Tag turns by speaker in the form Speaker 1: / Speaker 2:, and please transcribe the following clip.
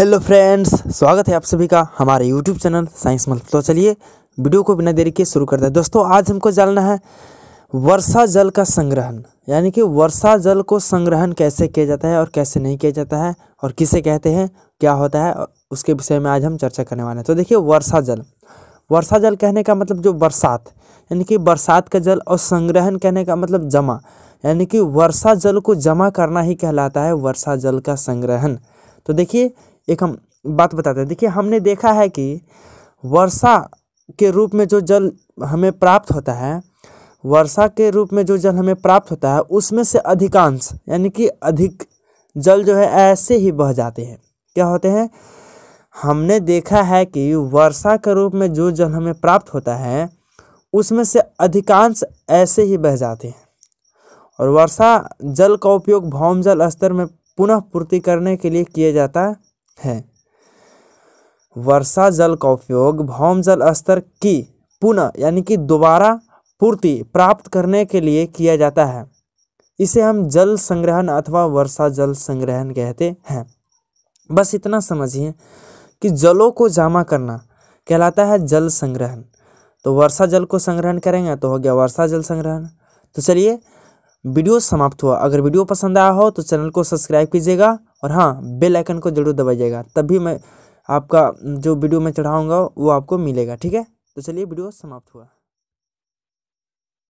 Speaker 1: hello friends स्वागत है आप सभी का हमारे यूट्यूब चैनल साइंस मल्प तो चलिए वीडियो को बिना देरी के शुरू करते हैं दोस्तों आज हमको जानना है वर्षा जल का संग्रहण यानी कि वर्षा जल को संग्रहण कैसे किया जाता है और कैसे नहीं किया जाता है और किसे कहते हैं क्या होता है उसके विषय में आज हम चर्चा करने वाले हैं तो देखिए वर्षा जल वर्षा जल कहने का मतलब जो बरसात यानी कि बरसात का जल और संग्रहण कहने का मतलब जमा यानी कि वर्षा जल को जमा करना ही कहलाता है वर्षा जल का संग्रहण तो देखिए एक हम बात बताते हैं देखिए हमने देखा है कि वर्षा के रूप में जो जल हमें प्राप्त होता है वर्षा के रूप में जो जल हमें प्राप्त होता है उसमें से अधिकांश यानी कि अधिक जल जो है ऐसे ही बह जाते हैं क्या होते हैं हमने देखा है कि वर्षा के रूप में जो जल हमें प्राप्त होता है उसमें से अधिकांश ऐसे ही बह जाते हैं और वर्षा जल का उपयोग भौम जल स्तर में पुनः पूर्ति करने के लिए किया जाता है वर्षा जल का उपयोग भौम जल स्तर की पुनः यानी कि दोबारा पूर्ति प्राप्त करने के लिए किया जाता है इसे हम जल संग्रहण अथवा वर्षा जल संग्रहण कहते हैं बस इतना समझिए कि जलों को जमा करना कहलाता है जल संग्रहण तो वर्षा जल को संग्रहण करेंगे तो हो गया वर्षा जल संग्रहण तो चलिए वीडियो समाप्त हुआ अगर वीडियो पसंद आया हो तो चैनल को सब्सक्राइब कीजिएगा और हाँ बेल आइकन को ज़रूर दबाइएगा तभी मैं आपका जो वीडियो मैं चढ़ाऊँगा वो आपको मिलेगा ठीक है तो चलिए वीडियो समाप्त हुआ